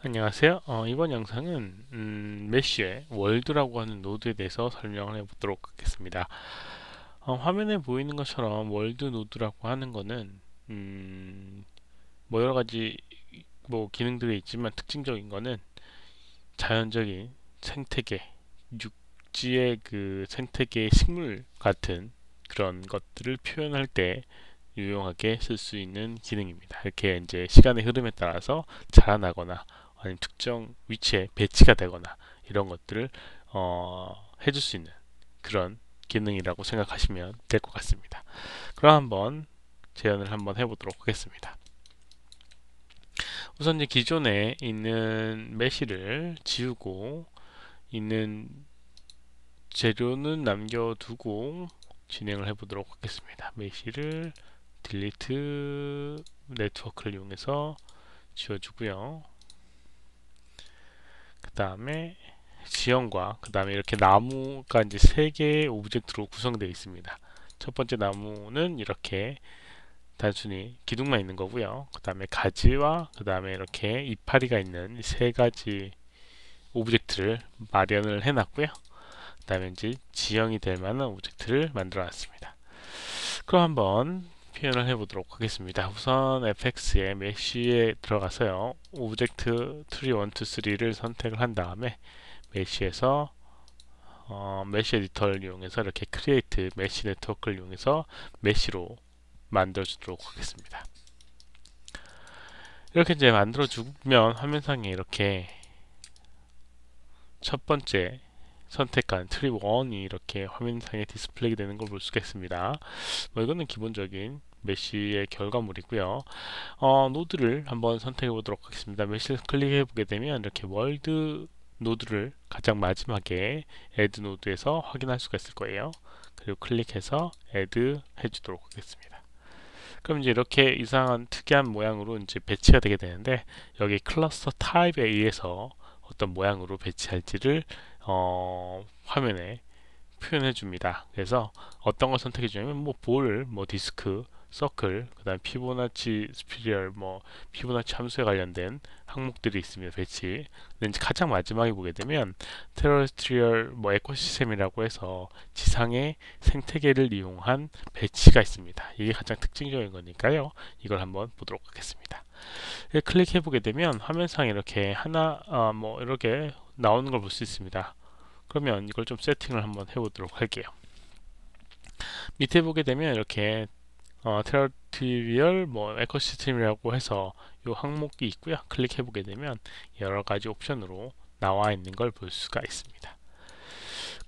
안녕하세요 어, 이번 영상은 음, 메쉬의 월드라고 하는 노드에 대해서 설명을 해 보도록 하겠습니다 어, 화면에 보이는 것처럼 월드 노드라고 하는 것은 음, 뭐 여러가지 뭐 기능들이 있지만 특징적인 것은 자연적인 생태계 육지의 그 생태계 식물 같은 그런 것들을 표현할 때 유용하게 쓸 수 있는 기능입니다. 이렇게 이제 시간의 흐름에 따라서 자라나거나 아니면 특정 위치에 배치가 되거나 이런 것들을 어, 해줄 수 있는 그런 기능이라고 생각하시면 될 것 같습니다. 그럼 한번 재현을 한번 해보도록 하겠습니다. 우선 이제 기존에 있는 메시를 지우고 있는 재료는 남겨두고 진행을 해보도록 하겠습니다. 메시를 딜리트 네트워크를 이용해서 지워주고요. 다음에 지형과 그 다음에 이렇게 나무가 이제 세 개의 오브젝트로 구성되어 있습니다. 첫 번째 나무는 이렇게 단순히 기둥만 있는 거고요. 그 다음에 가지와 그 다음에 이렇게 이파리가 있는 세 가지 오브젝트를 마련을 해놨고요. 그 다음에 이제 지형이 될 만한 오브젝트를 만들어 놨습니다. 그럼 한번 표현을 해보도록 하겠습니다. 우선 fx의 m e 에 들어가서요. 오브젝트 트리 1, 2, 3를 선택을 한 다음에 m e 에서 어, 메쉬 에디터를 이용해서 이렇게 크리에이트 메쉬 네트워크를 이용해서 메쉬로 만들어 주도록 하겠습니다. 이렇게 이제 만들어 주면 화면상에 이렇게 첫 번째 선택한 트리 1이 이렇게 화면상에 디스플레이 되는 걸 볼 수가 있습니다. 뭐 이거는 기본적인 메쉬의 결과물이고요 어, 노드를 한번 선택해 보도록 하겠습니다 메쉬를 클릭해 보게 되면 이렇게 월드 노드를 가장 마지막에 a 드 노드에서 확인할 수가 있을 거예요 그리고 클릭해서 a 드 해주도록 하겠습니다 그럼 이제 이렇게 이상한 특이한 모양으로 이제 배치가 되게 되는데 여기 클러스터 타입에 의해서 어떤 모양으로 배치할지를 어, 화면에 표현해 줍니다 그래서 어떤 걸 선택해 주냐면 뭐 볼, 뭐 디스크 서클, 그 다음 피보나치 스피리얼, 뭐 피보나치 함수에 관련된 항목들이 있습니다. 배치. 근데 이제 가장 마지막에 보게 되면 테러스트리얼 뭐 에코시스템이라고 해서 지상의 생태계를 이용한 배치가 있습니다. 이게 가장 특징적인 거니까요. 이걸 한번 보도록 하겠습니다. 클릭해 보게 되면 화면상 이렇게 하나 아, 뭐 이렇게 나오는 걸 볼 수 있습니다. 그러면 이걸 좀 세팅을 한번 해보도록 할게요. 밑에 보게 되면 이렇게 어, 테러티비얼 뭐 에코시스템이라고 해서 이 항목이 있고요. 클릭해 보게 되면 여러 가지 옵션으로 나와 있는 걸 볼 수가 있습니다.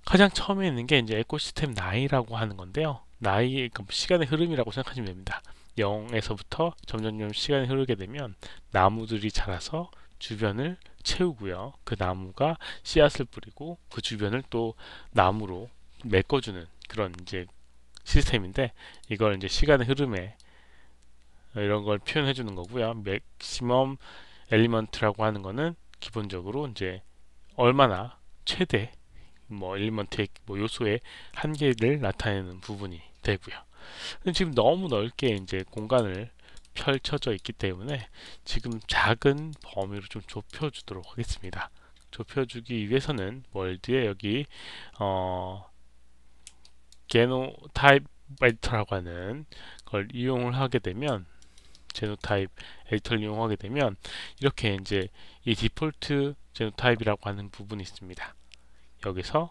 가장 처음에 있는 게 이제 에코시스템 나이라고 하는 건데요. 나이, 그 시간의 흐름이라고 생각하시면 됩니다. 0에서부터 점점점 시간이 흐르게 되면 나무들이 자라서 주변을 채우고요. 그 나무가 씨앗을 뿌리고 그 주변을 또 나무로 메꿔주는 그런 이제 시스템인데 이걸 이제 시간의 흐름에 어, 이런 걸 표현해 주는 거고요. 맥시멈 엘리먼트라고 하는 거는 기본적으로 이제 얼마나 최대 뭐 엘리먼트의 뭐 요소의 한계를 나타내는 부분이 되고요. 지금 너무 넓게 이제 공간을 펼쳐져 있기 때문에 지금 작은 범위로 좀 좁혀주도록 하겠습니다. 좁혀주기 위해서는 월드에 여기 어 게노타입 에디터라고 하는 걸 이용을 하게 되면 제노타입 에디터를 이용하게 되면 이렇게 이제 이 디폴트 제노타입이라고 하는 부분이 있습니다. 여기서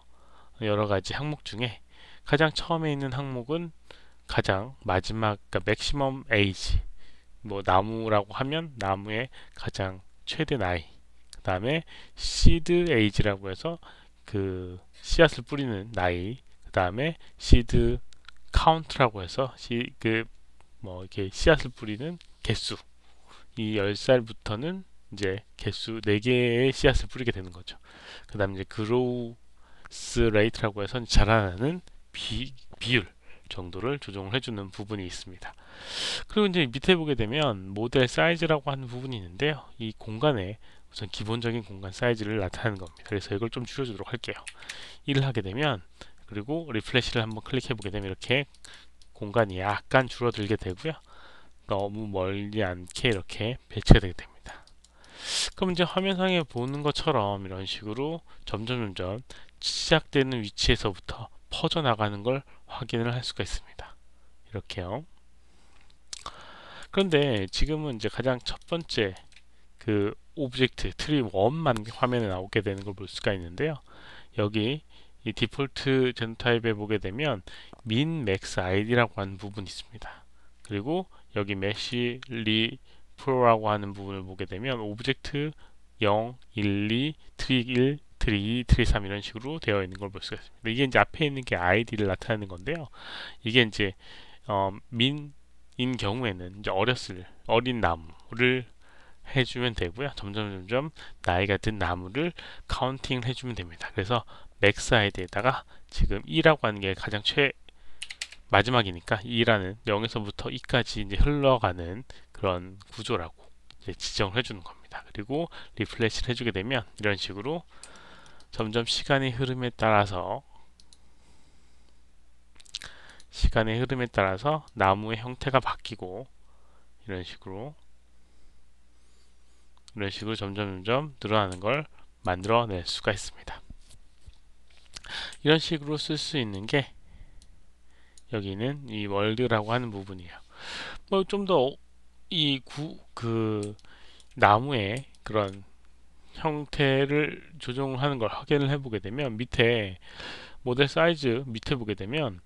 여러 가지 항목 중에 가장 처음에 있는 항목은 가장 마지막 그러니까 맥시멈 에이지 뭐 나무라고 하면 나무의 가장 최대 나이 그 다음에 시드 에이지라고 해서 그 씨앗을 뿌리는 나이 그 다음에 시드 카운트라고 해서 시, 그, 뭐, 이렇게 씨앗을 뿌리는 개수. 이 10살부터는 이제 개수 4개의 씨앗을 뿌리게 되는 거죠. 그 다음에 이제 그로우스 레이트라고 해서 자라나는 비, 비율 정도를 조정을 해주는 부분이 있습니다. 그리고 이제 밑에 보게 되면 모델 사이즈라고 하는 부분이 있는데요. 이 공간에 우선 기본적인 공간 사이즈를 나타내는 겁니다. 그래서 이걸 좀 줄여주도록 할게요. 1을 하게 되면 그리고 리플래시를 한번 클릭해 보게 되면 이렇게 공간이 약간 줄어들게 되고요 너무 멀지 않게 이렇게 배치가 되게 됩니다 그럼 이제 화면상에 보는 것처럼 이런 식으로 점점 점점 시작되는 위치에서부터 퍼져나가는 걸 확인을 할 수가 있습니다 이렇게요 그런데 지금은 이제 가장 첫 번째 그 오브젝트 트리 원만 화면에 나오게 되는 걸 볼 수가 있는데요 여기 이 디폴트 젠 타입에 보게 되면 min, max, id라고 하는 부분이 있습니다. 그리고 여기 mesh, li, pro라고 하는 부분을 보게 되면 오브젝트 0, 1, 2, 트릭 1, 트릭 2, 트릭 3 이런 식으로 되어 있는 걸 볼 수가 있습니다. 이게 이제 앞에 있는 게 id를 나타내는 건데요. 이게 이제 어, 민인 경우에는 이제 어렸을 어린 나무를 해주면 되고요. 점점 점점 나이가 든 나무를 카운팅을 해주면 됩니다. 그래서 맥스 아이디에다가 지금 2라고 하는 게 가장 최 마지막이니까 2라는 0에서부터 2까지 이제 흘러가는 그런 구조라고 지정을 해주는 겁니다. 그리고 리플레시를 해주게 되면 이런 식으로 점점 시간의 흐름에 따라서 시간의 흐름에 따라서 나무의 형태가 바뀌고 이런 식으로 이런 식으로 점점 점점 늘어나는 걸 만들어낼 수가 있습니다. 이런 식으로 쓸 수 있는 게 여기는 이 월드라고 하는 부분이에요. 뭐 좀 더이구그 나무의 그런 형태를 조정하는 걸 확인을 해보게 되면 밑에 모델 사이즈 밑에 보게 되면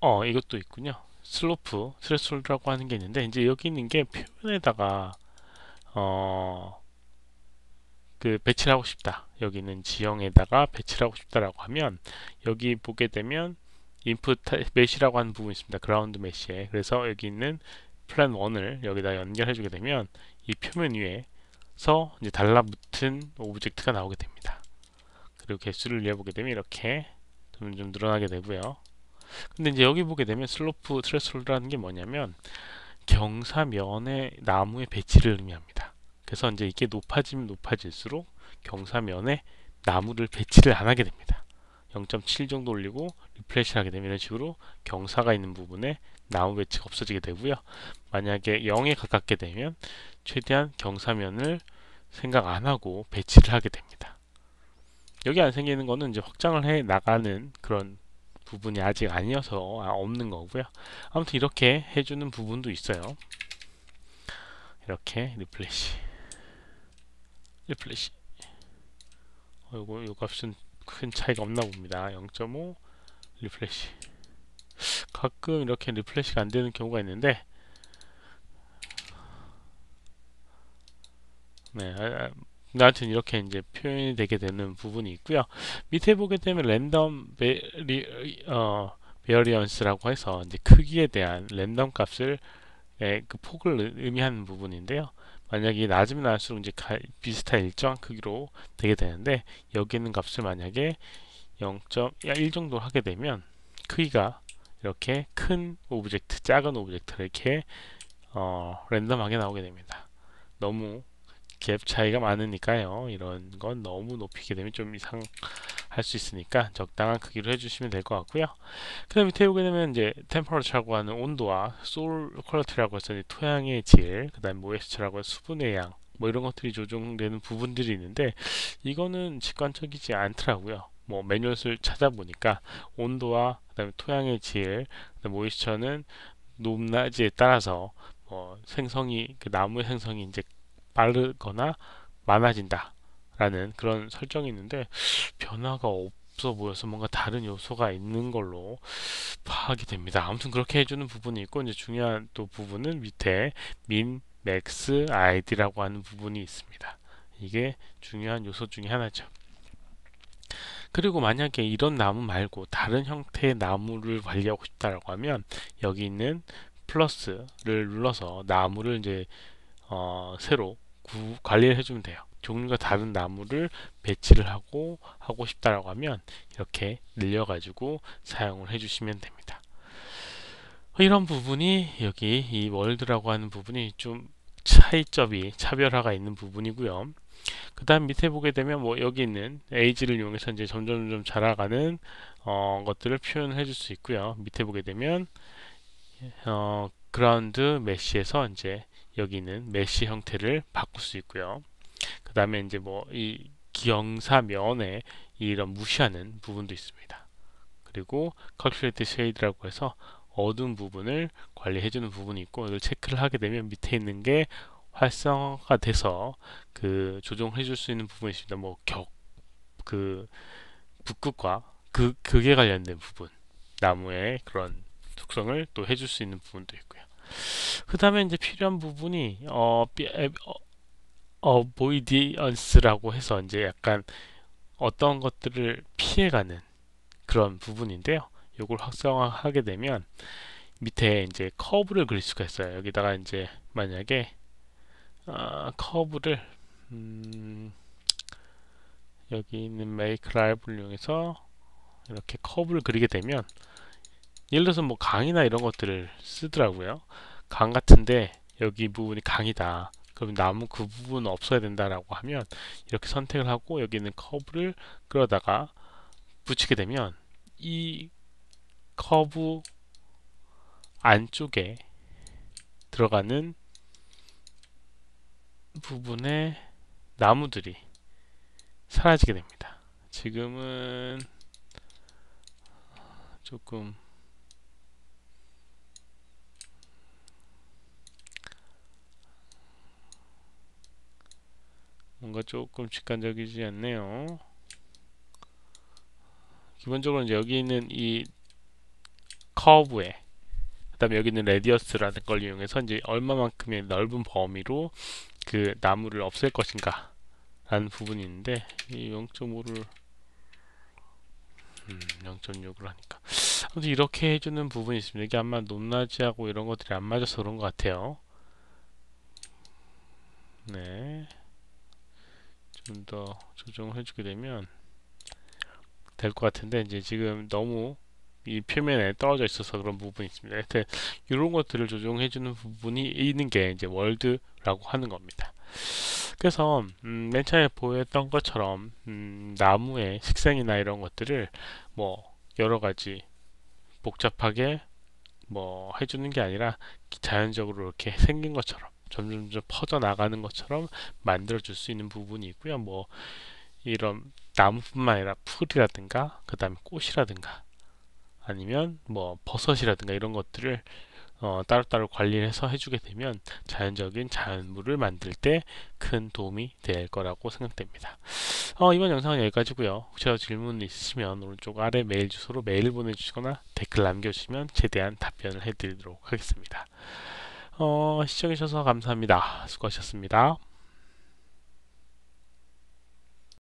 어 이것도 있군요. 슬로프 스레스홀드라고 하는 게 있는데 이제 여기 있는 게 표면에다가 어그 배치를 하고 싶다 여기 있는 지형에다가 배치를 하고 싶다라고 하면 여기 보게 되면 input 인풋 메시라고 하는 부분이 있습니다 g r o u 그라운드 메시에 그래서 여기 있는 plan 1을 여기다 연결해 주게 되면 이 표면 위에서 이제 달라붙은 오브젝트가 나오게 됩니다 그리고 개수를 내보게 되면 이렇게 점점 늘어나게 되고요 근데 이제 여기 보게 되면 슬로프 트레스홀드라는 게 뭐냐면 경사면의 나무의 배치를 의미합니다 그래서 이제 이게 높아지면 높아질수록 경사면에 나무를 배치를 안 하게 됩니다. 0.7 정도 올리고 리플레시를 하게 되면 이런 식으로 경사가 있는 부분에 나무 배치가 없어지게 되고요. 만약에 0에 가깝게 되면 최대한 경사면을 생각 안 하고 배치를 하게 됩니다. 여기 안 생기는 거는 이제 확장을 해 나가는 그런 부분이 아직 아니어서 아, 없는 거고요. 아무튼 이렇게 해주는 부분도 있어요. 이렇게 리플레시 리플래시 요거 요 값은 큰 차이가 없나 봅니다 0.5 리플래시 가끔 이렇게 리플래시가 안되는 경우가 있는데 네, 하여튼 아, 아, 이렇게 이제 표현이 되게 되는 부분이 있고요 밑에 보게 되면 랜덤 베리, 어, 베어리언스라고 해서 이제 크기에 대한 랜덤 값을 네, 그 폭을 의미하는 부분인데요 만약에 낮으면 낮을수록 이제 비슷한 일정 한 크기로 되게 되는데 여기 있는 값을 만약에 0.1 정도 하게 되면 크기가 이렇게 큰 오브젝트, 작은 오브젝트 이렇게 어, 랜덤하게 나오게 됩니다. 너무 갭 차이가 많으니까요. 이런 건 너무 높이게 되면 좀 이상 할수 있으니까 적당한 크기로 해주시면 될 것 같고요. 그 다음 밑에 보게 되면 이제 템퍼러처라고 하는 온도와 소울 퀄리티라고 해서 토양의 질, 그 다음 모에스처라고 해서 수분의 양, 뭐 이런 것들이 조정되는 부분들이 있는데 이거는 직관적이지 않더라고요. 뭐 매뉴얼을 찾아보니까 온도와 그다음에 토양의 질, 그다음에 모이스처는 높낮이에 따라서 뭐 생성이 그 나무의 생성이 이제 빠르거나 많아진다. 라는 그런 설정이 있는데 변화가 없어 보여서 뭔가 다른 요소가 있는 걸로 파악이 됩니다. 아무튼 그렇게 해주는 부분이 있고 이제 중요한 또 부분은 밑에 민, 맥스, 아이디라고 하는 부분이 있습니다. 이게 중요한 요소 중에 하나죠. 그리고 만약에 이런 나무 말고 다른 형태의 나무를 관리하고 싶다라고 하면 여기 있는 플러스를 눌러서 나무를 이제 어, 새로 구, 관리를 해주면 돼요. 종류가 다른 나무를 배치를 하고 하고 싶다라고 하면 이렇게 늘려가지고 사용을 해주시면 됩니다. 어, 이런 부분이 여기 이 월드라고 하는 부분이 좀 차이점이 차별화가 있는 부분이고요. 그 다음 밑에 보게 되면 뭐 여기 있는 에이지를 이용해서 이제 점점점 자라가는 어, 것들을 표현해 을줄수 있고요. 밑에 보게 되면 어, 그라운드 메쉬에서 이제 여기 있는 메쉬 형태를 바꿀 수 있고요. 그 다음에 이제 뭐이 기형사면에 이런 무시하는 부분도 있습니다. 그리고 calculate shade라고 해서 어두운 부분을 관리해주는 부분이 있고 이걸 체크를 하게 되면 밑에 있는 게 활성화가 돼서 그 조정해 줄 수 있는 부분이 있습니다. 뭐 격, 그 북극과 그, 극에 관련된 부분 나무의 그런 특성을 또 해줄 수 있는 부분도 있고요. 그 다음에 이제 필요한 부분이 어, 어 어보이디언스라고 해서 이제 약간 어떤 것들을 피해가는 그런 부분인데요. 이걸 확성하게 되면 밑에 이제 커브를 그릴 수가 있어요. 여기다가 이제 만약에 어, 커브를 음, 여기 있는 메이크 라이브를 이용해서 이렇게 커브를 그리게 되면 예를 들어서 뭐 강이나 이런 것들을 쓰더라고요. 강 같은데 여기 부분이 강이다. 그럼 나무 그 부분 없어야 된다라고 하면 이렇게 선택을 하고 여기 있는 커브를 끌어다가 붙이게 되면 이 커브 안쪽에 들어가는 부분에 나무들이 사라지게 됩니다. 지금은 조금 뭔가 조금 직관적이지 않네요. 기본적으로 이제 여기 있는 이 커브에 그다음에 여기 있는 레디어스라는 걸 이용해서 이제 얼마만큼의 넓은 범위로 그 나무를 없앨 것인가 라는 부분이 데이 0.5를 음, 0.6을 하니까 아무튼 이렇게 해주는 부분이 있습니다 이게 아마 높낮이하고 이런 것들이 안 맞아서 그런 것 같아요 네 좀더 조정을 해주게 되면 될 것 같은데 이제 지금 너무 이 표면에 떨어져 있어서 그런 부분이 있습니다. 이런 것들을 조정해주는 부분이 있는 게 이제 월드라고 하는 겁니다. 그래서 음, 맨 처음에 보였던 것처럼 음, 나무의 식생이나 이런 것들을 뭐 여러 가지 복잡하게 뭐 해주는 게 아니라 자연적으로 이렇게 생긴 것처럼 점점점 퍼져나가는 것처럼 만들어줄 수 있는 부분이 있고요. 뭐 이런 나무뿐만 아니라 풀이라든가 그 다음에 꽃이라든가 아니면 뭐 버섯이라든가 이런 것들을 어, 따로따로 관리해서 해주게 되면 자연적인 자연물을 만들 때 큰 도움이 될 거라고 생각됩니다. 어, 이번 영상은 여기까지고요. 혹시라도 질문 있으시면 오른쪽 아래 메일 주소로 메일 보내주시거나 댓글 남겨주시면 최대한 답변을 해드리도록 하겠습니다. 어, 시청해주셔서 감사합니다. 수고하셨습니다.